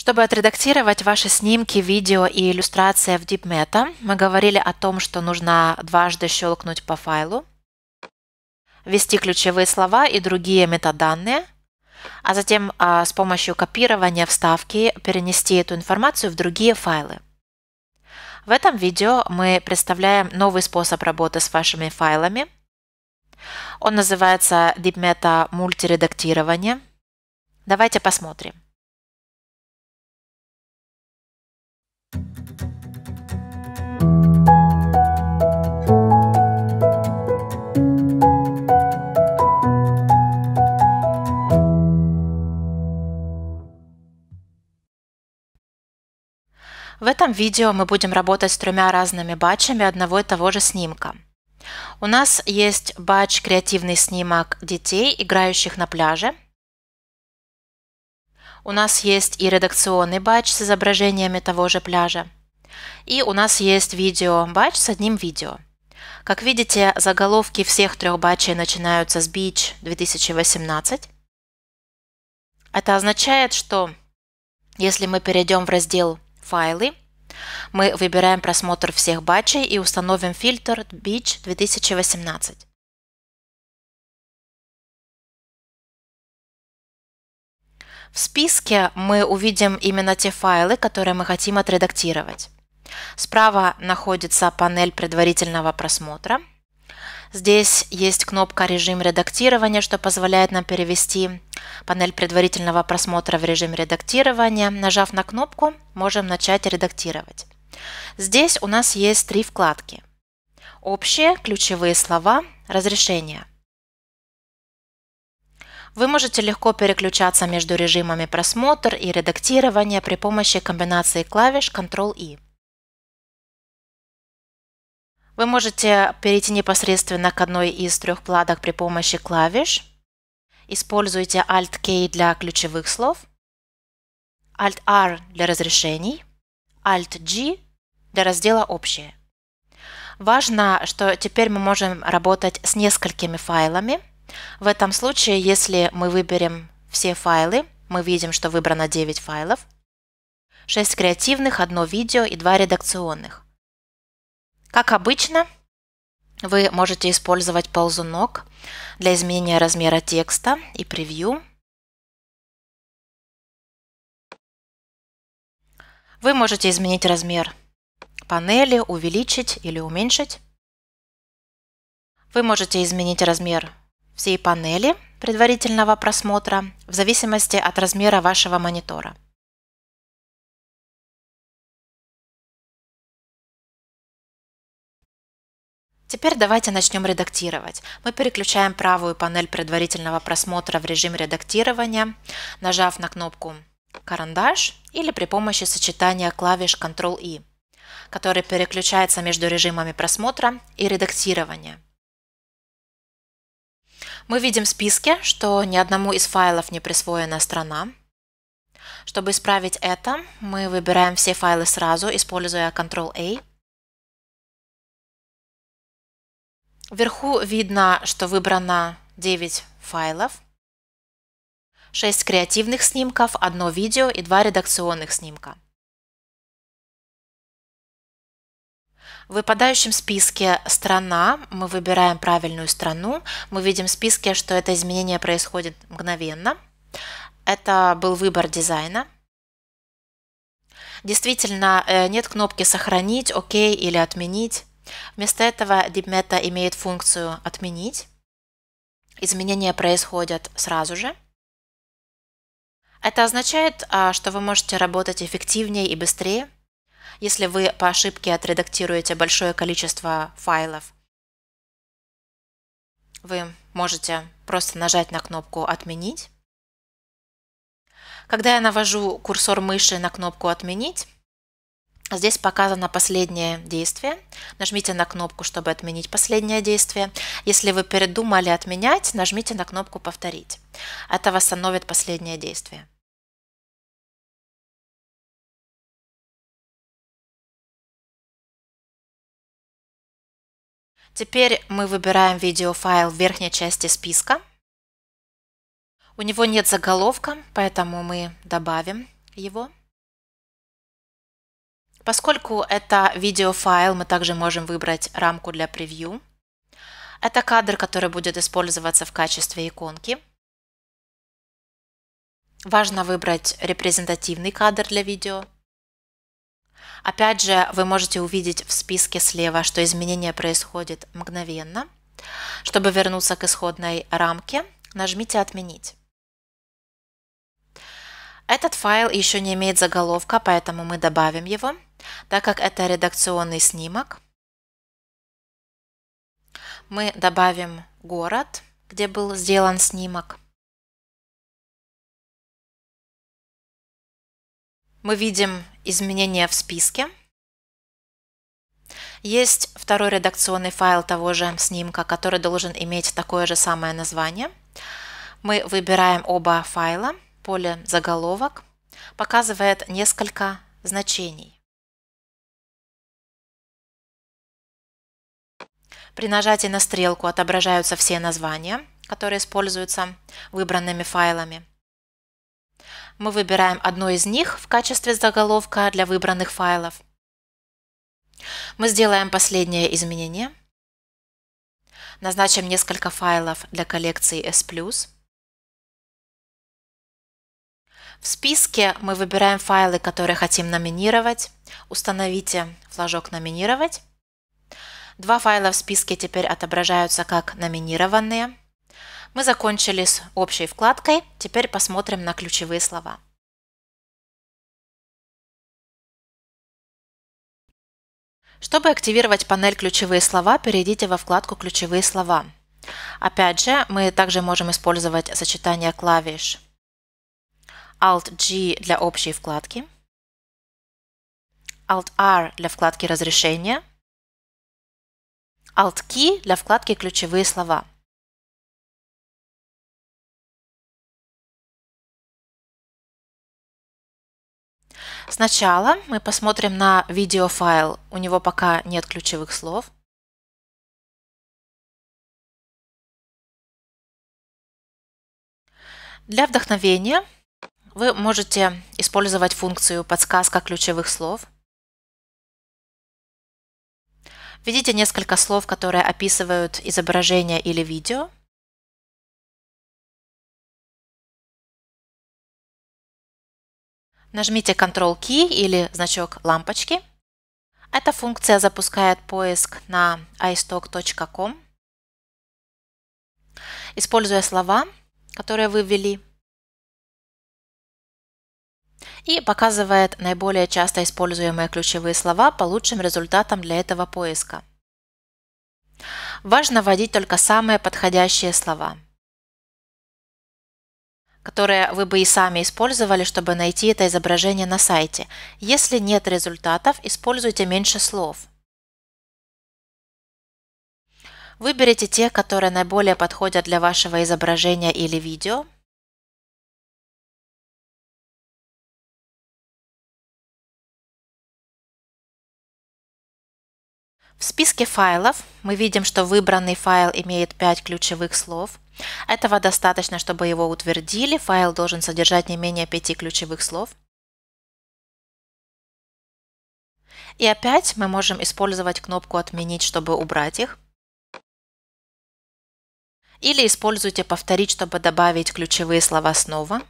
Чтобы отредактировать ваши снимки, видео и иллюстрации в DeepMeta, мы говорили о том, что нужно дважды щелкнуть по файлу, ввести ключевые слова и другие метаданные, а затем а, с помощью копирования вставки перенести эту информацию в другие файлы. В этом видео мы представляем новый способ работы с вашими файлами. Он называется DeepMeta мультиредактирование. Давайте посмотрим. этом видео мы будем работать с тремя разными батчами одного и того же снимка. У нас есть батч «Креативный снимок детей, играющих на пляже». У нас есть и редакционный батч с изображениями того же пляжа. И у нас есть видео батч с одним видео. Как видите, заголовки всех трех батчей начинаются с «Beach 2018». Это означает, что если мы перейдем в раздел «Файлы», мы выбираем просмотр всех батчей и установим фильтр Beach 2018. В списке мы увидим именно те файлы, которые мы хотим отредактировать. Справа находится панель предварительного просмотра. Здесь есть кнопка «Режим редактирования», что позволяет нам перевести панель предварительного просмотра в режиме редактирования. Нажав на кнопку, можем начать редактировать. Здесь у нас есть три вкладки. Общие, ключевые слова, разрешение. Вы можете легко переключаться между режимами просмотр и редактирование при помощи комбинации клавиш Ctrl-I. Вы можете перейти непосредственно к одной из трех вкладок при помощи клавиш Используйте Alt-K для ключевых слов, Alt-R для разрешений, Alt-G для раздела «Общие». Важно, что теперь мы можем работать с несколькими файлами. В этом случае, если мы выберем все файлы, мы видим, что выбрано 9 файлов, 6 креативных, 1 видео и 2 редакционных. Как обычно, вы можете использовать ползунок для изменения размера текста и превью. Вы можете изменить размер панели, увеличить или уменьшить. Вы можете изменить размер всей панели предварительного просмотра в зависимости от размера вашего монитора. Теперь давайте начнем редактировать. Мы переключаем правую панель предварительного просмотра в режим редактирования, нажав на кнопку «Карандаш» или при помощи сочетания клавиш Ctrl-I, который переключается между режимами просмотра и редактирования. Мы видим в списке, что ни одному из файлов не присвоена страна. Чтобы исправить это, мы выбираем все файлы сразу, используя Ctrl-A Вверху видно, что выбрано 9 файлов, 6 креативных снимков, одно видео и два редакционных снимка. В выпадающем списке «Страна» мы выбираем правильную страну. Мы видим в списке, что это изменение происходит мгновенно. Это был выбор дизайна. Действительно, э, нет кнопки «Сохранить», «Ок» или «Отменить». Вместо этого DeepMeta имеет функцию «Отменить». Изменения происходят сразу же. Это означает, а, что вы можете работать эффективнее и быстрее, если вы по ошибке отредактируете большое количество файлов. Вы можете просто нажать на кнопку «Отменить». Когда я навожу курсор мыши на кнопку «Отменить», Здесь показано последнее действие. Нажмите на кнопку, чтобы отменить последнее действие. Если вы передумали отменять, нажмите на кнопку «Повторить». Это восстановит последнее действие. Теперь мы выбираем видеофайл в верхней части списка. У него нет заголовка, поэтому мы добавим его. Поскольку это видеофайл, мы также можем выбрать рамку для превью. Это кадр, который будет использоваться в качестве иконки. Важно выбрать репрезентативный кадр для видео. Опять же, вы можете увидеть в списке слева, что изменение происходит мгновенно. Чтобы вернуться к исходной рамке, нажмите «Отменить». Этот файл еще не имеет заголовка, поэтому мы добавим его – так как это редакционный снимок, мы добавим город, где был сделан снимок. Мы видим изменения в списке. Есть второй редакционный файл того же снимка, который должен иметь такое же самое название. Мы выбираем оба файла, поле «Заголовок» показывает несколько значений. При нажатии на стрелку отображаются все названия, которые используются выбранными файлами. Мы выбираем одно из них в качестве заголовка для выбранных файлов. Мы сделаем последнее изменение. Назначим несколько файлов для коллекции S+. В списке мы выбираем файлы, которые хотим номинировать. Установите флажок «Номинировать» Два файла в списке теперь отображаются как номинированные. Мы закончили с общей вкладкой, теперь посмотрим на ключевые слова. Чтобы активировать панель «Ключевые слова», перейдите во вкладку «Ключевые слова». Опять же, мы также можем использовать сочетание клавиш Alt-G для общей вкладки, Alt-R для вкладки разрешения Alt-Key для вкладки «Ключевые слова». Сначала мы посмотрим на видеофайл. У него пока нет ключевых слов. Для вдохновения вы можете использовать функцию «Подсказка ключевых слов». Введите несколько слов, которые описывают изображение или видео. Нажмите Ctrl-Key или значок лампочки. Эта функция запускает поиск на istock.com. Используя слова, которые вы ввели, и показывает наиболее часто используемые ключевые слова по лучшим результатам для этого поиска. Важно вводить только самые подходящие слова, которые вы бы и сами использовали, чтобы найти это изображение на сайте. Если нет результатов, используйте меньше слов. Выберите те, которые наиболее подходят для вашего изображения или видео – В списке файлов мы видим, что выбранный файл имеет 5 ключевых слов. Этого достаточно, чтобы его утвердили. Файл должен содержать не менее 5 ключевых слов. И опять мы можем использовать кнопку «Отменить», чтобы убрать их. Или используйте «Повторить», чтобы добавить ключевые слова снова.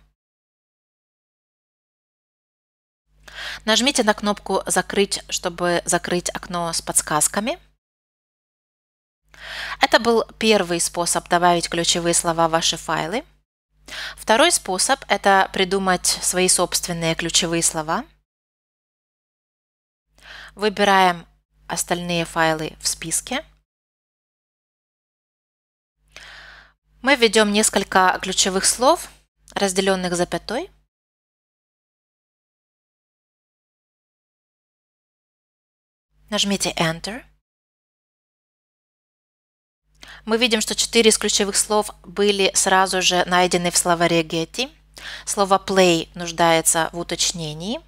Нажмите на кнопку «Закрыть», чтобы закрыть окно с подсказками. Это был первый способ добавить ключевые слова в ваши файлы. Второй способ – это придумать свои собственные ключевые слова. Выбираем остальные файлы в списке. Мы введем несколько ключевых слов, разделенных запятой. Нажмите Enter. Мы видим, что четыре из ключевых слов были сразу же найдены в словаре Getty. Слово play нуждается в уточнении.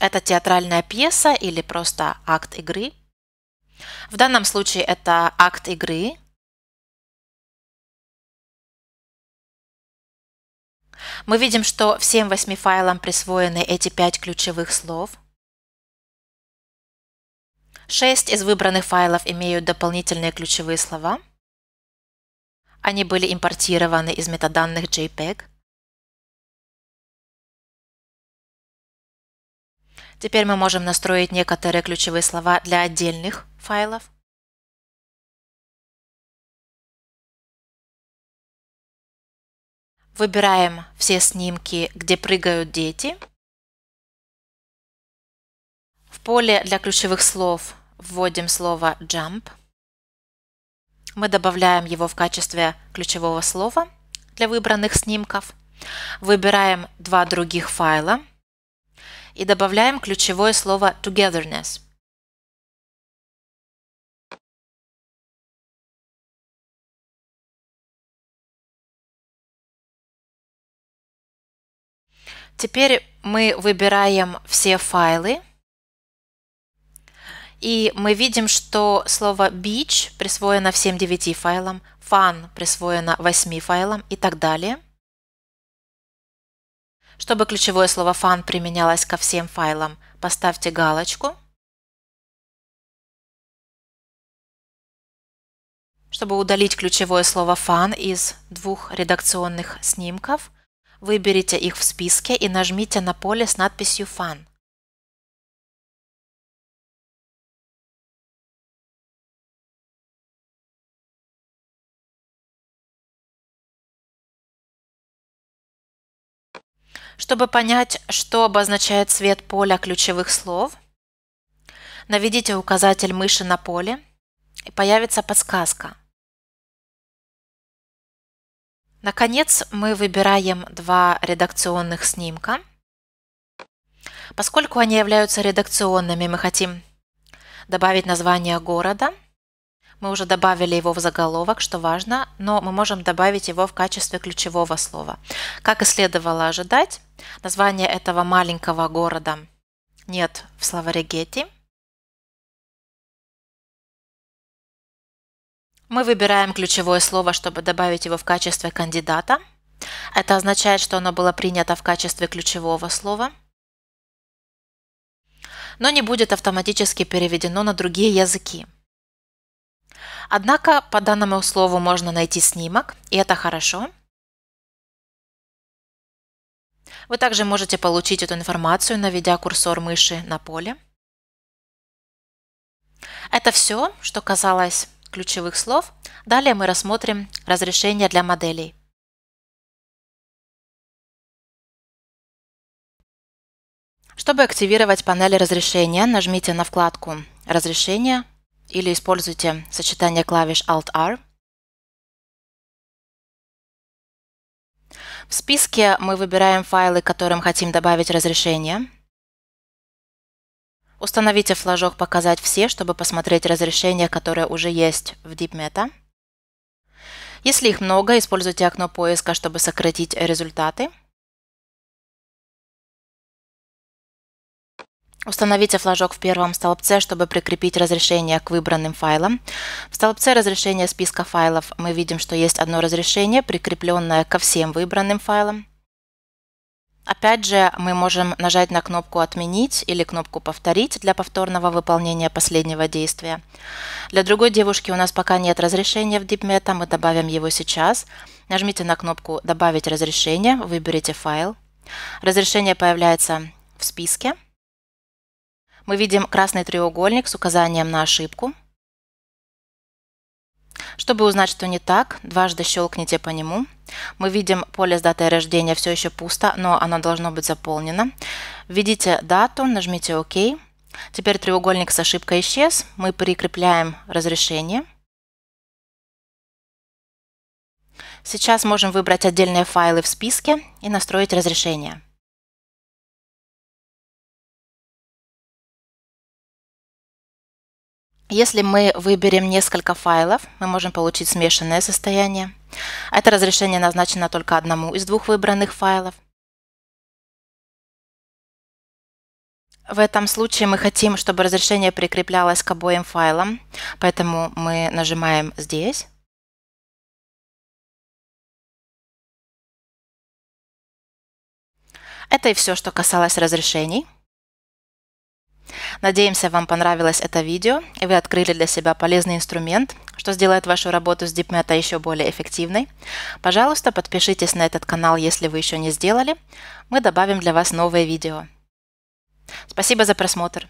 Это театральная пьеса или просто акт игры. В данном случае это акт игры. Мы видим, что всем восьми файлам присвоены эти пять ключевых слов – Шесть из выбранных файлов имеют дополнительные ключевые слова. Они были импортированы из метаданных JPEG. Теперь мы можем настроить некоторые ключевые слова для отдельных файлов. Выбираем все снимки, где прыгают дети – поле для ключевых слов вводим слово jump. Мы добавляем его в качестве ключевого слова для выбранных снимков. Выбираем два других файла и добавляем ключевое слово togetherness. Теперь мы выбираем все файлы, и мы видим, что слово beach присвоено всем девяти файлам, fun присвоено восьми файлам и так далее. Чтобы ключевое слово fun применялось ко всем файлам, поставьте галочку. Чтобы удалить ключевое слово fun из двух редакционных снимков, выберите их в списке и нажмите на поле с надписью fun. Чтобы понять, что обозначает цвет поля ключевых слов, наведите указатель мыши на поле и появится подсказка. Наконец, мы выбираем два редакционных снимка. Поскольку они являются редакционными, мы хотим добавить название города – мы уже добавили его в заголовок, что важно, но мы можем добавить его в качестве ключевого слова. Как и следовало ожидать, название этого маленького города нет в словаре Getty. Мы выбираем ключевое слово, чтобы добавить его в качестве кандидата. Это означает, что оно было принято в качестве ключевого слова, но не будет автоматически переведено на другие языки. Однако по данному слову можно найти снимок, и это хорошо. Вы также можете получить эту информацию, наведя курсор мыши на поле. Это все, что касалось ключевых слов. Далее мы рассмотрим разрешение для моделей. Чтобы активировать панель разрешения, нажмите на вкладку «Разрешение», или используйте сочетание клавиш Alt-R. В списке мы выбираем файлы, которым хотим добавить разрешение. Установите флажок «Показать все», чтобы посмотреть разрешение, которое уже есть в DeepMeta. Если их много, используйте окно поиска, чтобы сократить результаты. Установите флажок в первом столбце, чтобы прикрепить разрешение к выбранным файлам. В столбце разрешения списка файлов мы видим, что есть одно разрешение, прикрепленное ко всем выбранным файлам. Опять же, мы можем нажать на кнопку «Отменить» или кнопку «Повторить» для повторного выполнения последнего действия. Для другой девушки у нас пока нет разрешения в DeepMeta, мы добавим его сейчас. Нажмите на кнопку «Добавить разрешение», выберите файл. Разрешение появляется в списке – мы видим красный треугольник с указанием на ошибку. Чтобы узнать, что не так, дважды щелкните по нему. Мы видим поле с датой рождения все еще пусто, но оно должно быть заполнено. Введите дату, нажмите ОК. Теперь треугольник с ошибкой исчез. Мы прикрепляем разрешение. Сейчас можем выбрать отдельные файлы в списке и настроить разрешение. Если мы выберем несколько файлов, мы можем получить смешанное состояние. Это разрешение назначено только одному из двух выбранных файлов. В этом случае мы хотим, чтобы разрешение прикреплялось к обоим файлам, поэтому мы нажимаем здесь. Это и все, что касалось разрешений. Надеемся, вам понравилось это видео, и вы открыли для себя полезный инструмент, что сделает вашу работу с DeepMeta еще более эффективной. Пожалуйста, подпишитесь на этот канал, если вы еще не сделали. Мы добавим для вас новое видео. Спасибо за просмотр.